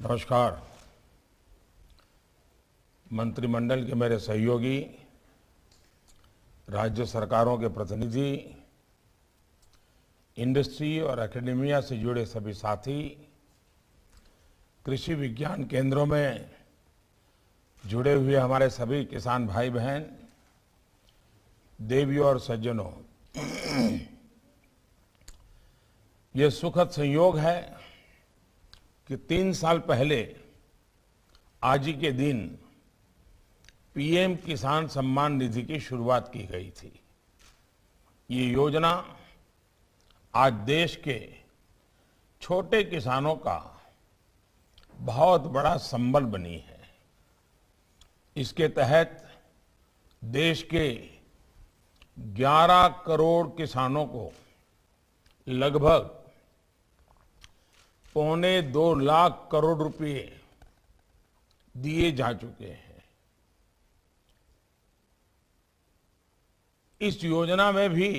नमस्कार मंत्रिमंडल के मेरे सहयोगी राज्य सरकारों के प्रतिनिधि इंडस्ट्री और एकेडमिया से जुड़े सभी साथी कृषि विज्ञान केंद्रों में जुड़े हुए हमारे सभी किसान भाई बहन देवियों और सज्जनों ये सुखद संयोग है कि तीन साल पहले आज ही के दिन पीएम किसान सम्मान निधि की शुरुआत की गई थी ये योजना आज देश के छोटे किसानों का बहुत बड़ा संबल बनी है इसके तहत देश के 11 करोड़ किसानों को लगभग पौने दो लाख करोड़ रुपए दिए जा चुके हैं इस योजना में भी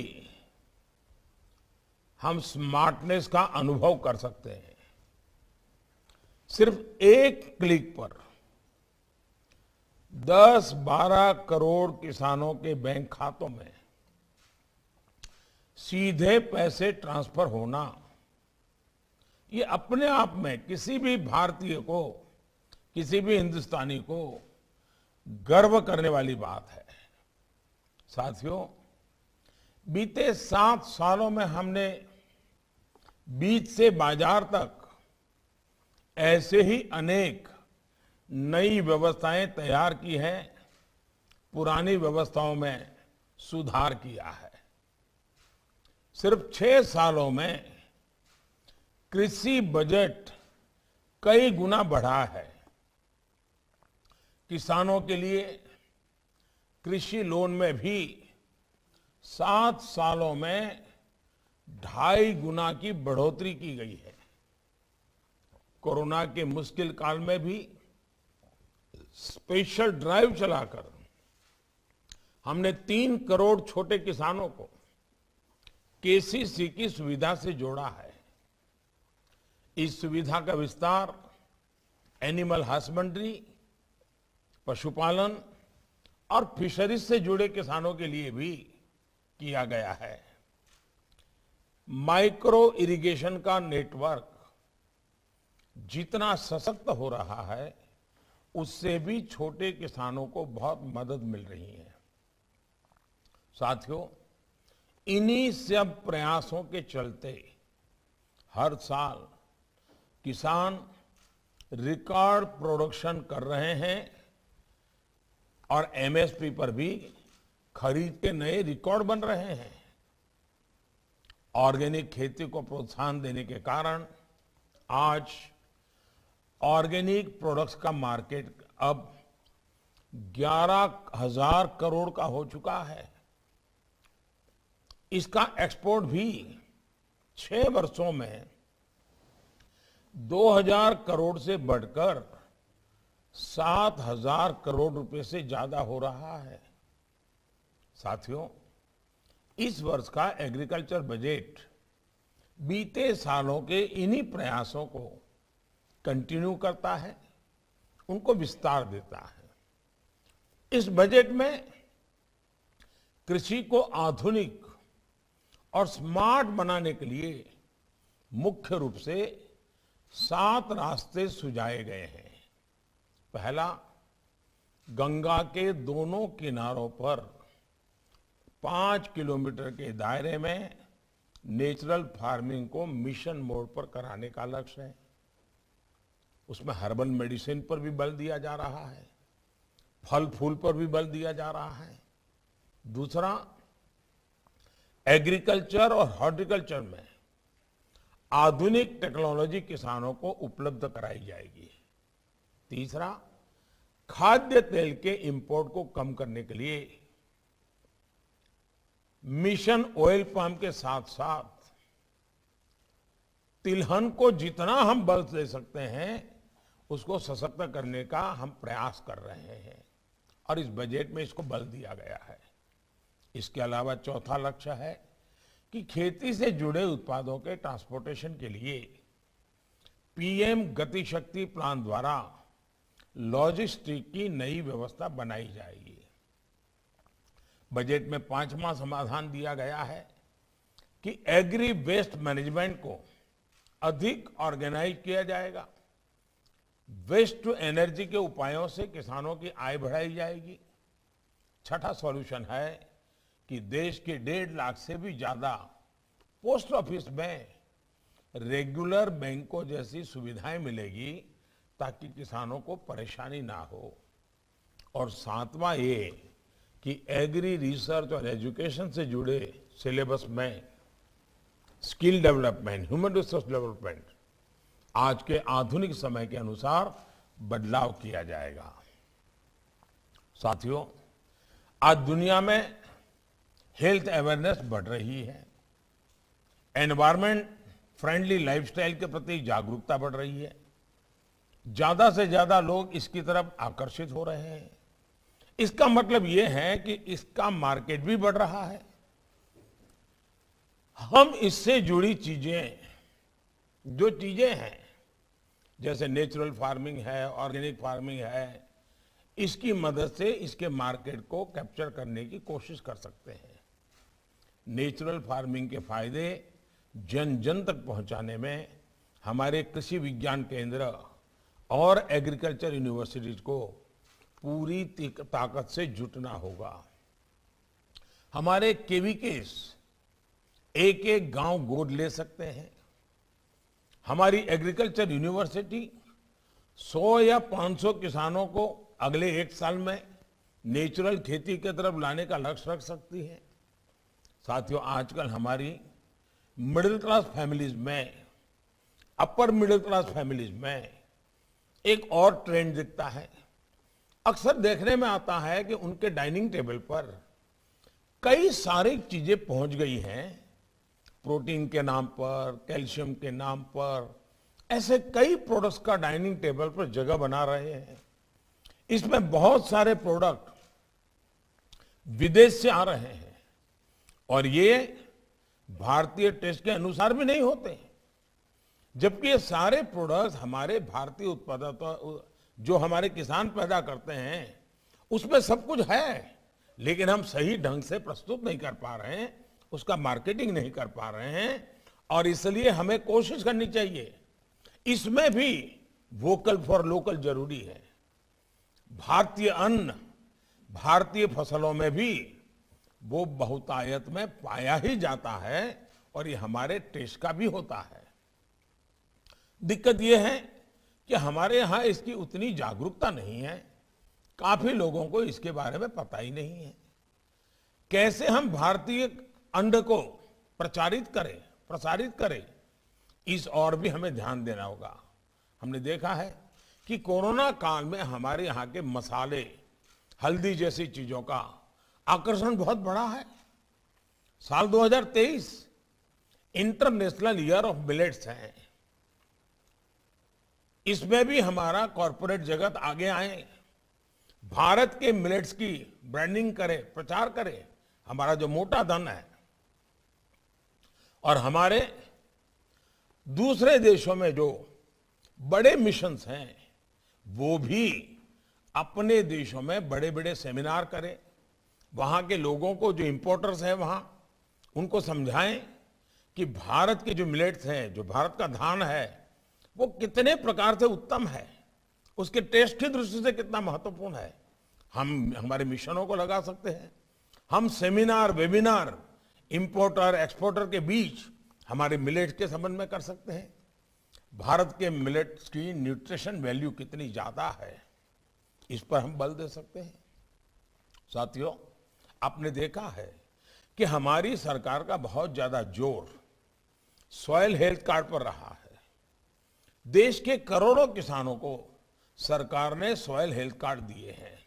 हम स्मार्टनेस का अनुभव कर सकते हैं सिर्फ एक क्लिक पर 10-12 करोड़ किसानों के बैंक खातों में सीधे पैसे ट्रांसफर होना ये अपने आप में किसी भी भारतीय को किसी भी हिंदुस्तानी को गर्व करने वाली बात है साथियों बीते सात सालों में हमने बीच से बाजार तक ऐसे ही अनेक नई व्यवस्थाएं तैयार की हैं पुरानी व्यवस्थाओं में सुधार किया है सिर्फ छह सालों में कृषि बजट कई गुना बढ़ा है किसानों के लिए कृषि लोन में भी सात सालों में ढाई गुना की बढ़ोतरी की गई है कोरोना के मुश्किल काल में भी स्पेशल ड्राइव चलाकर हमने तीन करोड़ छोटे किसानों को केसीसी की सुविधा से जोड़ा है इस सुविधा का विस्तार एनिमल हस्बेंड्री पशुपालन और फिशरीज से जुड़े किसानों के लिए भी किया गया है माइक्रो इरिगेशन का नेटवर्क जितना सशक्त हो रहा है उससे भी छोटे किसानों को बहुत मदद मिल रही है साथियों इन्हीं सब प्रयासों के चलते हर साल किसान रिकॉर्ड प्रोडक्शन कर रहे हैं और एमएसपी पर भी खरीद के नए रिकॉर्ड बन रहे हैं ऑर्गेनिक खेती को प्रोत्साहन देने के कारण आज ऑर्गेनिक प्रोडक्ट्स का मार्केट अब ग्यारह हजार करोड़ का हो चुका है इसका एक्सपोर्ट भी छह वर्षों में 2000 करोड़ से बढ़कर 7000 करोड़ रुपए से ज्यादा हो रहा है साथियों इस वर्ष का एग्रीकल्चर बजट बीते सालों के इन्हीं प्रयासों को कंटिन्यू करता है उनको विस्तार देता है इस बजट में कृषि को आधुनिक और स्मार्ट बनाने के लिए मुख्य रूप से सात रास्ते सुझाए गए हैं पहला गंगा के दोनों किनारों पर पांच किलोमीटर के दायरे में नेचुरल फार्मिंग को मिशन मोड पर कराने का लक्ष्य है उसमें हर्बल मेडिसिन पर भी बल दिया जा रहा है फल फूल पर भी बल दिया जा रहा है दूसरा एग्रीकल्चर और हॉर्टिकल्चर में आधुनिक टेक्नोलॉजी किसानों को उपलब्ध कराई जाएगी तीसरा खाद्य तेल के इंपोर्ट को कम करने के लिए मिशन ऑयल पंप के साथ साथ तिलहन को जितना हम बल दे सकते हैं उसको सशक्त करने का हम प्रयास कर रहे हैं और इस बजट में इसको बल दिया गया है इसके अलावा चौथा लक्ष्य है कि खेती से जुड़े उत्पादों के ट्रांसपोर्टेशन के लिए पीएम गतिशक्ति प्लान द्वारा लॉजिस्टिक की नई व्यवस्था बनाई जाएगी बजट में पांचवा समाधान दिया गया है कि एग्री वेस्ट मैनेजमेंट को अधिक ऑर्गेनाइज किया जाएगा वेस्ट टू एनर्जी के उपायों से किसानों की आय बढ़ाई जाएगी छठा सॉल्यूशन है कि देश के डेढ़ लाख से भी ज्यादा पोस्ट ऑफिस में रेगुलर बैंकों जैसी सुविधाएं मिलेगी ताकि किसानों को परेशानी ना हो और सातवां ये कि एग्री रिसर्च और एजुकेशन से जुड़े सिलेबस में skill development human resource development आज के आधुनिक समय के अनुसार बदलाव किया जाएगा साथियों आज दुनिया में हेल्थ अवेयरनेस बढ़ रही है एनवायरमेंट फ्रेंडली लाइफस्टाइल के प्रति जागरूकता बढ़ रही है ज़्यादा से ज़्यादा लोग इसकी तरफ आकर्षित हो रहे हैं इसका मतलब ये है कि इसका मार्केट भी बढ़ रहा है हम इससे जुड़ी चीज़ें जो चीज़ें हैं जैसे नेचुरल फार्मिंग है ऑर्गेनिक फार्मिंग है इसकी मदद से इसके मार्केट को कैप्चर करने की कोशिश कर सकते हैं नेचुरल फार्मिंग के फायदे जन जन तक पहुंचाने में हमारे कृषि विज्ञान केंद्र और एग्रीकल्चर यूनिवर्सिटीज को पूरी ताकत से जुटना होगा हमारे केवीकेस एक एक गांव गोद ले सकते हैं हमारी एग्रीकल्चर यूनिवर्सिटी 100 या 500 किसानों को अगले एक साल में नेचुरल खेती की तरफ लाने का लक्ष्य रख सकती है साथियों आजकल हमारी मिडिल क्लास फैमिलीज में अपर मिडिल क्लास फैमिलीज में एक और ट्रेंड दिखता है अक्सर देखने में आता है कि उनके डाइनिंग टेबल पर कई सारी चीजें पहुंच गई हैं प्रोटीन के नाम पर कैल्शियम के नाम पर ऐसे कई प्रोडक्ट्स का डाइनिंग टेबल पर जगह बना रहे हैं इसमें बहुत सारे प्रोडक्ट विदेश से आ रहे हैं और ये भारतीय टेस्ट के अनुसार भी नहीं होते जबकि ये सारे प्रोडक्ट्स हमारे भारतीय उत्पादक जो हमारे किसान पैदा करते हैं उसमें सब कुछ है लेकिन हम सही ढंग से प्रस्तुत नहीं कर पा रहे हैं उसका मार्केटिंग नहीं कर पा रहे हैं और इसलिए हमें कोशिश करनी चाहिए इसमें भी वोकल फॉर लोकल जरूरी है भारतीय अन्न भारतीय फसलों में भी वो बहुतायत में पाया ही जाता है और ये हमारे टेस्ट का भी होता है दिक्कत ये है कि हमारे यहां इसकी उतनी जागरूकता नहीं है काफी लोगों को इसके बारे में पता ही नहीं है कैसे हम भारतीय अंड को प्रचारित करें प्रसारित करें इस और भी हमें ध्यान देना होगा हमने देखा है कि कोरोना काल में हमारे यहाँ के मसाले हल्दी जैसी चीजों का आकर्षण बहुत बड़ा है साल 2023 इंटरनेशनल ईयर ऑफ मिलेट्स है इसमें भी हमारा कॉरपोरेट जगत आगे आए भारत के मिलेट्स की ब्रांडिंग करे प्रचार करे हमारा जो मोटा धन है और हमारे दूसरे देशों में जो बड़े मिशंस हैं वो भी अपने देशों में बड़े बड़े सेमिनार करें वहां के लोगों को जो इम्पोर्टर्स हैं वहां उनको समझाएं कि भारत के जो मिलेट्स हैं जो भारत का धान है वो कितने प्रकार से उत्तम है उसके टेस्ट की दृष्टि से कितना महत्वपूर्ण है हम हमारे मिशनों को लगा सकते हैं हम सेमिनार वेबिनार इम्पोर्टर एक्सपोर्टर के बीच हमारे मिलेट्स के संबंध में कर सकते हैं भारत के मिलेट्स की न्यूट्रिशन वैल्यू कितनी ज़्यादा है इस पर हम बल दे सकते हैं साथियों आपने देखा है कि हमारी सरकार का बहुत ज्यादा जोर सॉयल हेल्थ कार्ड पर रहा है देश के करोड़ों किसानों को सरकार ने सॉयल हेल्थ कार्ड दिए हैं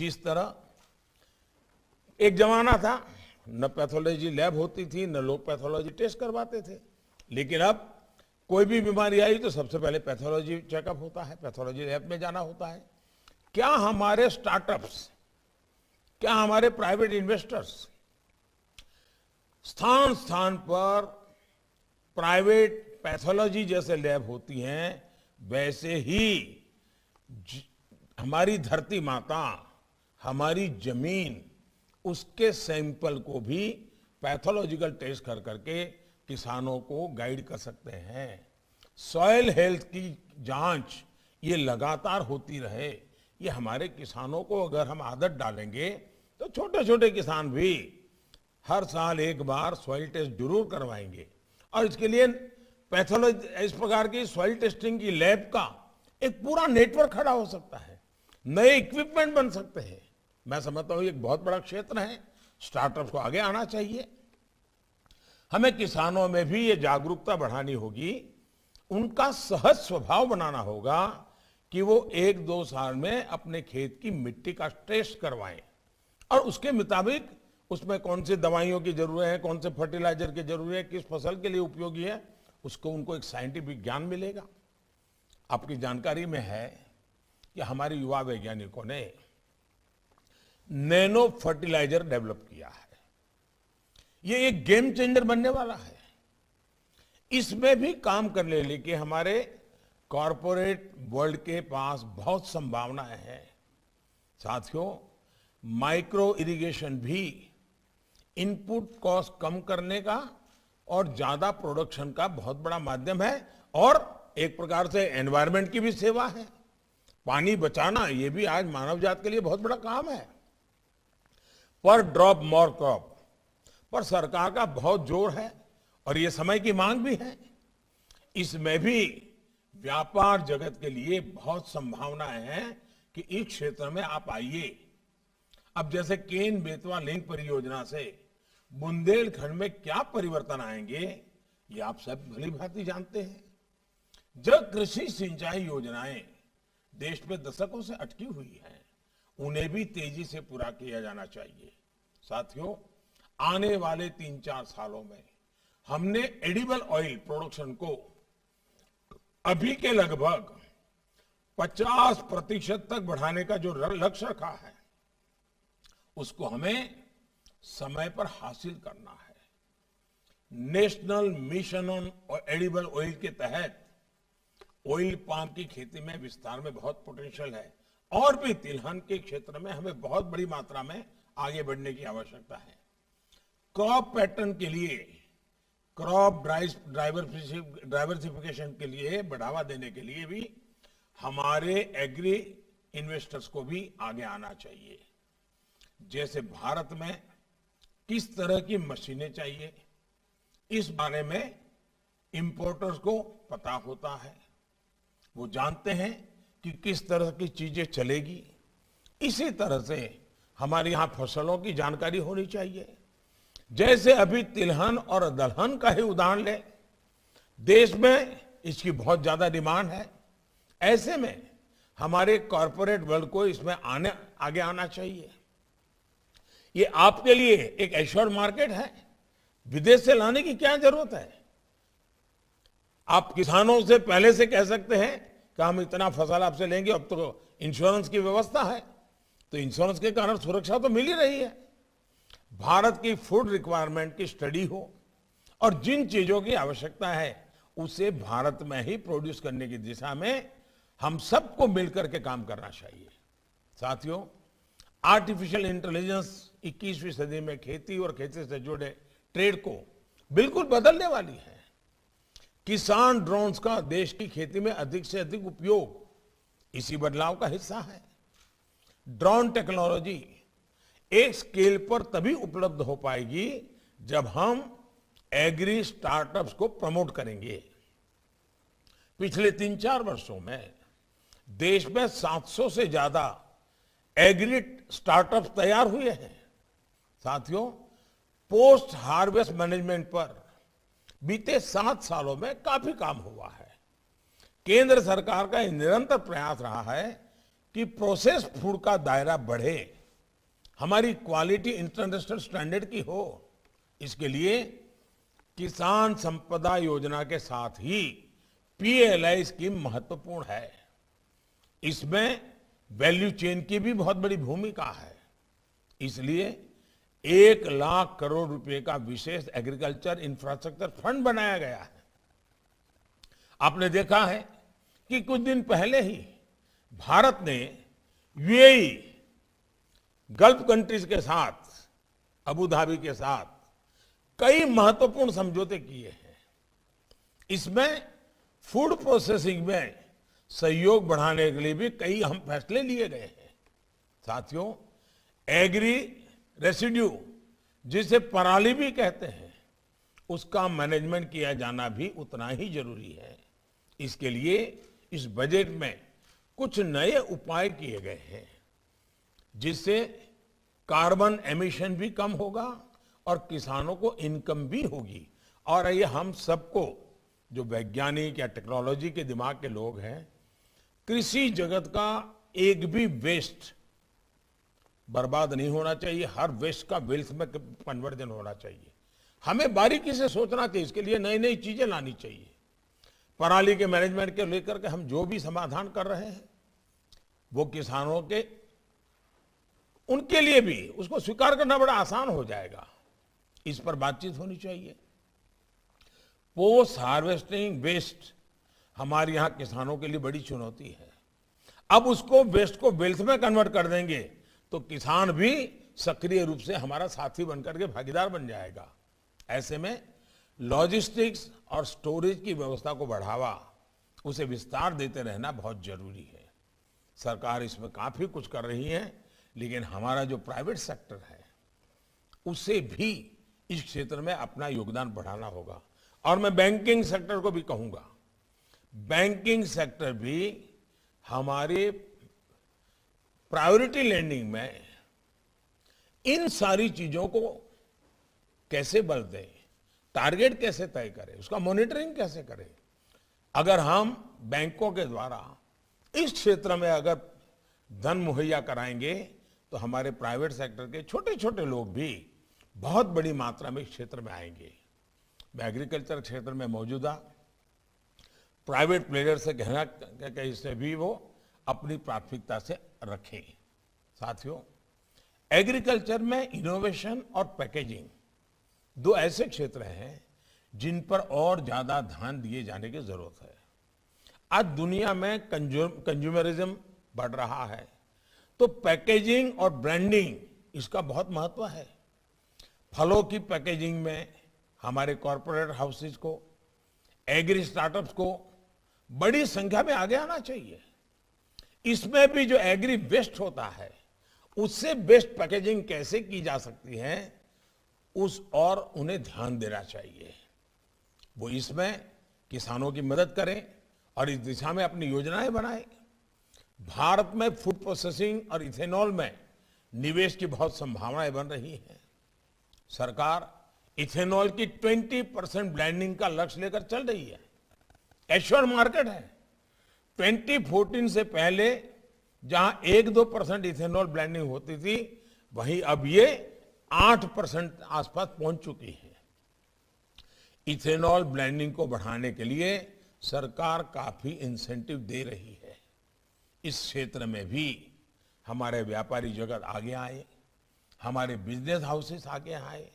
जिस तरह एक जमाना था न पैथोलॉजी लैब होती थी न लोग पैथोलॉजी टेस्ट करवाते थे लेकिन अब कोई भी बीमारी आई तो सबसे पहले पैथोलॉजी चेकअप होता है पैथोलॉजी लैब में जाना होता है क्या हमारे स्टार्टअप्स क्या हमारे प्राइवेट इन्वेस्टर्स स्थान स्थान पर प्राइवेट पैथोलॉजी जैसे लैब होती हैं वैसे ही हमारी धरती माता हमारी जमीन उसके सैंपल को भी पैथोलॉजिकल टेस्ट कर करके किसानों को गाइड कर सकते हैं सॉयल हेल्थ की जांच ये लगातार होती रहे ये हमारे किसानों को अगर हम आदत डालेंगे छोटे छोटे किसान भी हर साल एक बार सॉइल टेस्ट जरूर करवाएंगे और इसके लिए पैथोलॉजी इस प्रकार की सॉइल टेस्टिंग की लैब का एक पूरा नेटवर्क खड़ा हो सकता है नए इक्विपमेंट बन सकते हैं मैं समझता हूं एक बहुत बड़ा क्षेत्र है स्टार्टअप को आगे आना चाहिए हमें किसानों में भी ये जागरूकता बढ़ानी होगी उनका सहज स्वभाव बनाना होगा कि वो एक दो साल में अपने खेत की मिट्टी का टेस्ट करवाएं और उसके मुताबिक उसमें कौन सी दवाइयों की जरूरत है कौन से फर्टिलाइजर की जरूरत है किस फसल के लिए उपयोगी है उसको उनको एक साइंटिफिक ज्ञान मिलेगा आपकी जानकारी में है कि हमारे युवा वैज्ञानिकों ने नैनो फर्टिलाइजर डेवलप किया है ये एक गेम चेंजर बनने वाला है इसमें भी काम करने लेके हमारे कॉरपोरेट वर्ल्ड के पास बहुत संभावनाएं हैं साथियों माइक्रो इरिगेशन भी इनपुट कॉस्ट कम करने का और ज्यादा प्रोडक्शन का बहुत बड़ा माध्यम है और एक प्रकार से एनवायरमेंट की भी सेवा है पानी बचाना ये भी आज मानव जात के लिए बहुत बड़ा काम है पर ड्रॉप मोर क्रॉप पर सरकार का बहुत जोर है और ये समय की मांग भी है इसमें भी व्यापार जगत के लिए बहुत संभावनाएं हैं कि इस क्षेत्र में आप आइए अब जैसे केन बेतवा लिंक परियोजना से बुंदेलखंड में क्या परिवर्तन आएंगे ये आप सब भली भांति जानते हैं जब कृषि सिंचाई योजनाएं देश में दशकों से अटकी हुई हैं उन्हें भी तेजी से पूरा किया जाना चाहिए साथियों आने वाले तीन चार सालों में हमने एडिबल ऑयल प्रोडक्शन को अभी के लगभग 50 प्रतिशत तक बढ़ाने का जो लक्ष्य रखा है उसको हमें समय पर हासिल करना है national mission on edible oil के तहत ऑयल पाम की खेती में विस्तार में बहुत पोटेंशियल है और भी तिलहन के क्षेत्र में हमें बहुत बड़ी मात्रा में आगे बढ़ने की आवश्यकता है क्रॉप पैटर्न के लिए क्रॉप डाइवर्सिफिकेशन के लिए बढ़ावा देने के लिए भी हमारे एग्री इन्वेस्टर्स को भी आगे आना चाहिए जैसे भारत में किस तरह की मशीनें चाहिए इस बारे में इंपोर्टर्स को पता होता है वो जानते हैं कि किस तरह की चीजें चलेगी इसी तरह से हमारे यहां फसलों की जानकारी होनी चाहिए जैसे अभी तिलहन और दलहन का ही उदाहरण ले देश में इसकी बहुत ज्यादा डिमांड है ऐसे में हमारे कॉरपोरेट वर्ल्ड को इसमें आने आगे आना चाहिए ये आपके लिए एक एश्योर्ड मार्केट है विदेश से लाने की क्या जरूरत है आप किसानों से पहले से कह सकते हैं कि हम इतना फसल आपसे लेंगे अब तो इंश्योरेंस की व्यवस्था है तो इंश्योरेंस के कारण सुरक्षा तो मिल ही रही है भारत की फूड रिक्वायरमेंट की स्टडी हो और जिन चीजों की आवश्यकता है उसे भारत में ही प्रोड्यूस करने की दिशा में हम सबको मिलकर के काम करना चाहिए साथियों आर्टिफिशियल इंटेलिजेंस 21वीं सदी में खेती और खेती से जुड़े ट्रेड को बिल्कुल बदलने वाली है किसान ड्रोन्स का देश की खेती में अधिक से अधिक उपयोग इसी बदलाव का हिस्सा है ड्रोन टेक्नोलॉजी एक स्केल पर तभी उपलब्ध हो पाएगी जब हम एग्री स्टार्टअप्स को प्रमोट करेंगे पिछले तीन चार वर्षों में देश में 700 से ज्यादा एग्री स्टार्टअप तैयार हुए हैं साथियों पोस्ट हार्वेस्ट मैनेजमेंट पर बीते सात सालों में काफी काम हुआ है केंद्र सरकार का निरंतर प्रयास रहा है कि प्रोसेस फूड का दायरा बढ़े हमारी क्वालिटी इंटरनेशनल स्टैंडर्ड की हो इसके लिए किसान संपदा योजना के साथ ही पीएलआई स्कीम महत्वपूर्ण है इसमें वैल्यू चेन की भी बहुत बड़ी भूमिका है इसलिए एक लाख करोड़ रुपए का विशेष एग्रीकल्चर इंफ्रास्ट्रक्चर फंड बनाया गया है आपने देखा है कि कुछ दिन पहले ही भारत ने यूएई गल्फ कंट्रीज के साथ अबू धाबी के साथ कई महत्वपूर्ण समझौते किए हैं इसमें फूड प्रोसेसिंग में सहयोग बढ़ाने के लिए भी कई अहम फैसले लिए गए हैं साथियों एग्री रेसिड्यू जिसे पराली भी कहते हैं उसका मैनेजमेंट किया जाना भी उतना ही जरूरी है इसके लिए इस बजट में कुछ नए उपाय किए गए हैं जिससे कार्बन एमिशन भी कम होगा और किसानों को इनकम भी होगी और ये हम सबको जो वैज्ञानिक या टेक्नोलॉजी के दिमाग के लोग हैं कृषि जगत का एक भी वेस्ट बर्बाद नहीं होना चाहिए हर वेस्ट का वेल्थ में कन्वर्जन होना चाहिए हमें बारीकी से सोचना चाहिए इसके लिए नई नई चीज़ें लानी चाहिए पराली के मैनेजमेंट के लेकर के हम जो भी समाधान कर रहे हैं वो किसानों के उनके लिए भी उसको स्वीकार करना बड़ा आसान हो जाएगा इस पर बातचीत होनी चाहिए पोस्ट हार्वेस्टिंग वेस्ट हमारे यहां किसानों के लिए बड़ी चुनौती है अब उसको वेस्ट को वेल्थ में कन्वर्ट कर देंगे तो किसान भी सक्रिय रूप से हमारा साथी बनकर के भागीदार बन जाएगा ऐसे में लॉजिस्टिक्स और स्टोरेज की व्यवस्था को बढ़ावा उसे विस्तार देते रहना बहुत जरूरी है सरकार इसमें काफ़ी कुछ कर रही है लेकिन हमारा जो प्राइवेट सेक्टर है उसे भी इस क्षेत्र में अपना योगदान बढ़ाना होगा और मैं बैंकिंग सेक्टर को भी कहूंगा बैंकिंग सेक्टर भी हमारे प्रायोरिटी लैंडिंग में इन सारी चीजों को कैसे बल दें टारगेट कैसे तय करें उसका मॉनिटरिंग कैसे करें अगर हम बैंकों के द्वारा इस क्षेत्र में अगर धन मुहैया कराएंगे तो हमारे प्राइवेट सेक्टर के छोटे छोटे लोग भी बहुत बड़ी मात्रा में इस क्षेत्र में आएंगे मैं एग्रीकल्चर क्षेत्र में मौजूदा प्राइवेट प्लेयर से कहना से भी वो अपनी प्राथमिकता से रखें साथियों एग्रीकल्चर में इनोवेशन और पैकेजिंग दो ऐसे क्षेत्र हैं जिन पर और ज्यादा ध्यान दिए जाने की जरूरत है आज दुनिया में कंज्यूमरिज्म बढ़ रहा है तो पैकेजिंग और ब्रांडिंग इसका बहुत महत्व है फलों की पैकेजिंग में हमारे कॉरपोरेट हाउसेज को एग्री स्टार्टअप्स को बड़ी संख्या में आगे आना चाहिए इसमें भी जो एग्री वेस्ट होता है उससे बेस्ट पैकेजिंग कैसे की जा सकती है उस और उन्हें ध्यान देना चाहिए वो इसमें किसानों की मदद करें और इस दिशा में अपनी योजनाएं बनाएं भारत में फूड प्रोसेसिंग और इथेनॉल में निवेश की बहुत संभावनाएं बन रही हैं सरकार इथेनॉल की 20 परसेंट ब्लैंडिंग का लक्ष्य लेकर चल रही है एश्योर मार्केट है 2014 से पहले जहां एक दो परसेंट इथेनॉल ब्लैंडिंग होती थी वहीं अब ये आठ परसेंट आसपास पहुंच चुकी है इथेनॉल ब्लैंडिंग को बढ़ाने के लिए सरकार काफी इंसेंटिव दे रही है इस क्षेत्र में भी हमारे व्यापारी जगत आगे आए हमारे बिजनेस हाउसेस आगे आए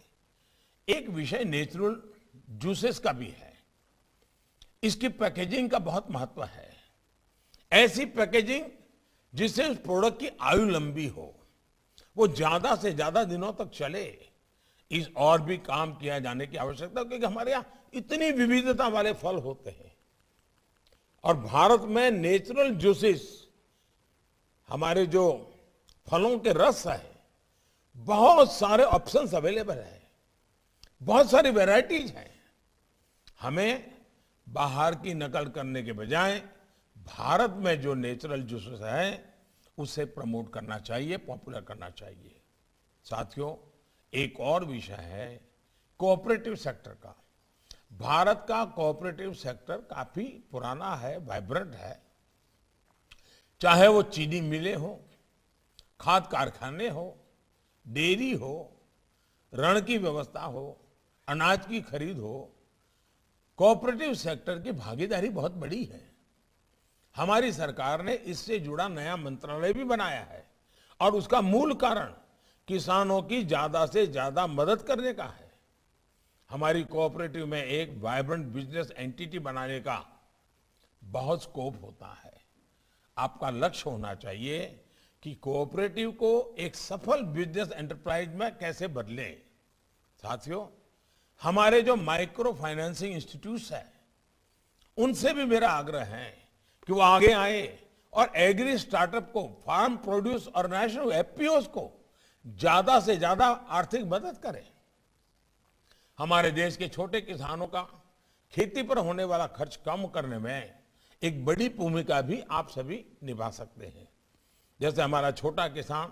एक विषय नेचुरल जूसेस का भी है इसकी पैकेजिंग का बहुत महत्व है ऐसी पैकेजिंग जिससे उस प्रोडक्ट की आयु लंबी हो वो ज्यादा से ज्यादा दिनों तक चले इस और भी काम किया जाने की आवश्यकता क्योंकि हमारे यहां इतनी विविधता वाले फल होते हैं और भारत में नेचुरल जूसेस हमारे जो फलों के रस है बहुत सारे ऑप्शंस अवेलेबल है बहुत सारी वैरायटीज हैं हमें बाहर की नकल करने के बजाय भारत में जो नेचुरल जूसेस हैं उसे प्रमोट करना चाहिए पॉपुलर करना चाहिए साथियों एक और विषय है कोऑपरेटिव सेक्टर का भारत का कोऑपरेटिव सेक्टर काफी पुराना है वाइब्रेंट है चाहे वो चीनी मिले हो खाद कारखाने हो डेयरी हो ऋण की व्यवस्था हो अनाज की खरीद हो कोऑपरेटिव सेक्टर की भागीदारी बहुत बड़ी है हमारी सरकार ने इससे जुड़ा नया मंत्रालय भी बनाया है और उसका मूल कारण किसानों की ज्यादा से ज्यादा मदद करने का है हमारी कोऑपरेटिव में एक वाइब्रेंट बिजनेस एंटिटी बनाने का बहुत स्कोप होता है आपका लक्ष्य होना चाहिए कि कोऑपरेटिव को एक सफल बिजनेस एंटरप्राइज में कैसे बदलें साथियों हमारे जो माइक्रो फाइनेंसिंग इंस्टीट्यूट है उनसे भी मेरा आग्रह है कि वो आगे आए और एग्री स्टार्टअप को फार्म प्रोड्यूस और नेशनल एफपीओ को ज्यादा से ज्यादा आर्थिक मदद करें हमारे देश के छोटे किसानों का खेती पर होने वाला खर्च कम करने में एक बड़ी भूमिका भी आप सभी निभा सकते हैं जैसे हमारा छोटा किसान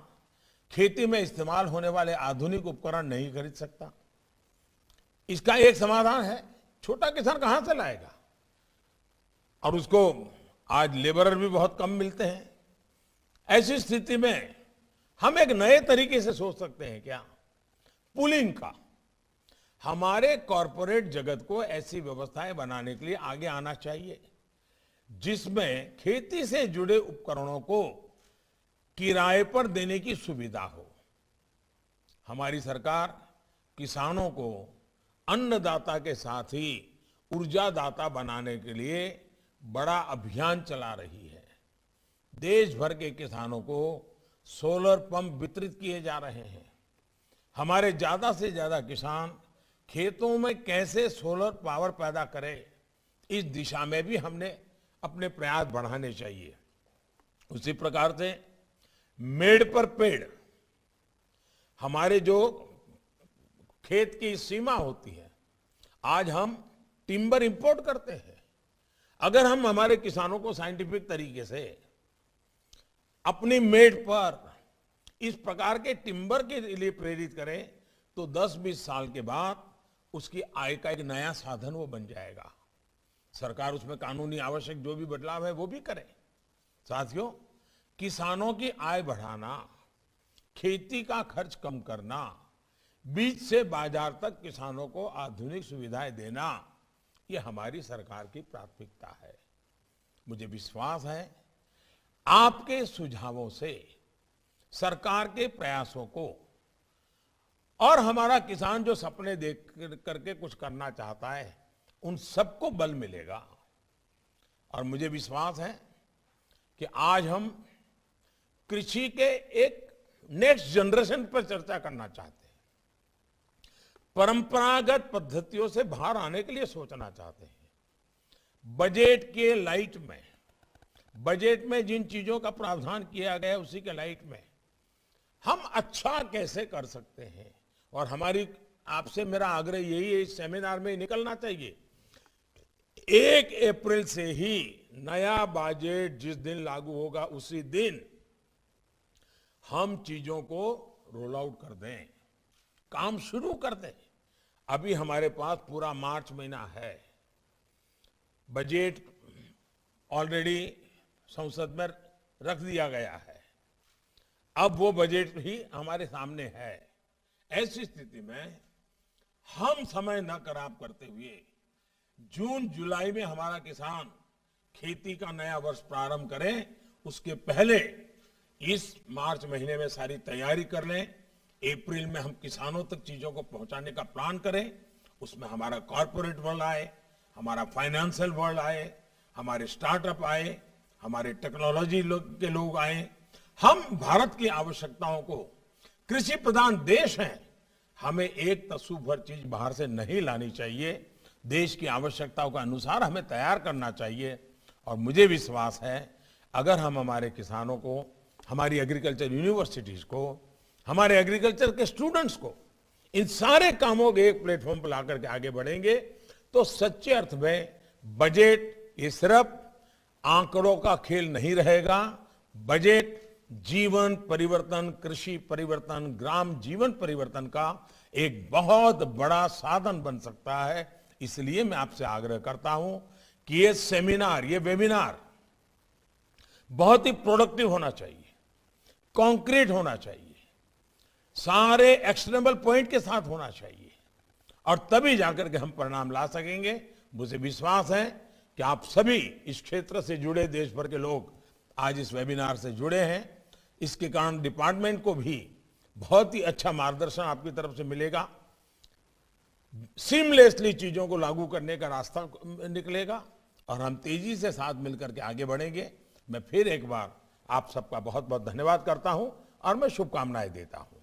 खेती में इस्तेमाल होने वाले आधुनिक उपकरण नहीं खरीद सकता इसका एक समाधान है छोटा किसान कहां से लाएगा और उसको आज लेबरर भी बहुत कम मिलते हैं ऐसी स्थिति में हम एक नए तरीके से सोच सकते हैं क्या पुलिंग का हमारे कॉरपोरेट जगत को ऐसी व्यवस्थाएं बनाने के लिए आगे आना चाहिए जिसमें खेती से जुड़े उपकरणों को किराए पर देने की सुविधा हो हमारी सरकार किसानों को अन्नदाता के साथ ही ऊर्जादाता बनाने के लिए बड़ा अभियान चला रही है देश भर के किसानों को सोलर पंप वितरित किए जा रहे हैं हमारे ज़्यादा से ज़्यादा किसान खेतों में कैसे सोलर पावर पैदा करें इस दिशा में भी हमने अपने प्रयास बढ़ाने चाहिए उसी प्रकार से मेड़ पर पेड़ हमारे जो खेत की सीमा होती है आज हम टिम्बर इंपोर्ट करते हैं अगर हम हमारे किसानों को साइंटिफिक तरीके से अपनी मेट पर इस प्रकार के टिम्बर के लिए प्रेरित करें तो 10-20 साल के बाद उसकी आय का एक नया साधन वो बन जाएगा सरकार उसमें कानूनी आवश्यक जो भी बदलाव है वो भी करे साथियों किसानों की आय बढ़ाना खेती का खर्च कम करना बीज से बाजार तक किसानों को आधुनिक सुविधाएं देना ये हमारी सरकार की प्राथमिकता है मुझे विश्वास है आपके सुझावों से सरकार के प्रयासों को और हमारा किसान जो सपने देख करके कुछ करना चाहता है उन सबको बल मिलेगा और मुझे विश्वास है कि आज हम कृषि के एक नेक्स्ट जनरेशन पर चर्चा करना चाहते हैं परंपरागत पद्धतियों से बाहर आने के लिए सोचना चाहते हैं बजट के लाइट में बजट में जिन चीजों का प्रावधान किया गया है उसी के लाइट में हम अच्छा कैसे कर सकते हैं और हमारी आपसे मेरा आग्रह यही है इस सेमिनार में निकलना चाहिए एक अप्रैल से ही नया बजट जिस दिन लागू होगा उसी दिन हम चीजों को रोल आउट कर दें काम शुरू कर दें अभी हमारे पास पूरा मार्च महीना है बजट ऑलरेडी संसद में रख दिया गया है अब वो बजट ही हमारे सामने है ऐसी स्थिति में हम समय न खराब करते हुए जून जुलाई में हमारा किसान खेती का नया वर्ष प्रारंभ करें उसके पहले इस मार्च महीने में सारी तैयारी कर लें अप्रैल में हम किसानों तक चीजों को पहुंचाने का प्लान करें उसमें हमारा कॉरपोरेट वर्ल्ड आए हमारा फाइनेंशियल वर्ल्ड आए हमारे स्टार्टअप आए हमारे टेक्नोलॉजी लो, के लोग आए हम भारत की आवश्यकताओं को कृषि प्रधान देश है हमें एक तस्वर चीज बाहर से नहीं लानी चाहिए देश की आवश्यकताओं के अनुसार हमें तैयार करना चाहिए और मुझे विश्वास है अगर हम हमारे किसानों को हमारी एग्रीकल्चर यूनिवर्सिटीज़ को हमारे एग्रीकल्चर के स्टूडेंट्स को इन सारे कामों के एक प्लेटफॉर्म पर लाकर के आगे बढ़ेंगे तो सच्चे अर्थ में बजट ये सिर्फ आंकड़ों का खेल नहीं रहेगा बजट जीवन परिवर्तन कृषि परिवर्तन ग्राम जीवन परिवर्तन का एक बहुत बड़ा साधन बन सकता है इसलिए मैं आपसे आग्रह करता हूं कि ये सेमिनार ये वेबिनार बहुत ही प्रोडक्टिव होना चाहिए कॉन्क्रीट होना चाहिए सारे एक्सटर्नेबल पॉइंट के साथ होना चाहिए और तभी जाकर के हम परिणाम ला सकेंगे मुझे विश्वास है कि आप सभी इस क्षेत्र से जुड़े देश भर के लोग आज इस वेबिनार से जुड़े हैं इसके कारण डिपार्टमेंट को भी बहुत ही अच्छा मार्गदर्शन आपकी तरफ से मिलेगा सीमलेसली चीजों को लागू करने का रास्ता निकलेगा और हम तेजी से साथ मिलकर के आगे बढ़ेंगे मैं फिर एक बार आप सबका बहुत बहुत धन्यवाद करता हूं और मैं शुभकामनाएं देता हूं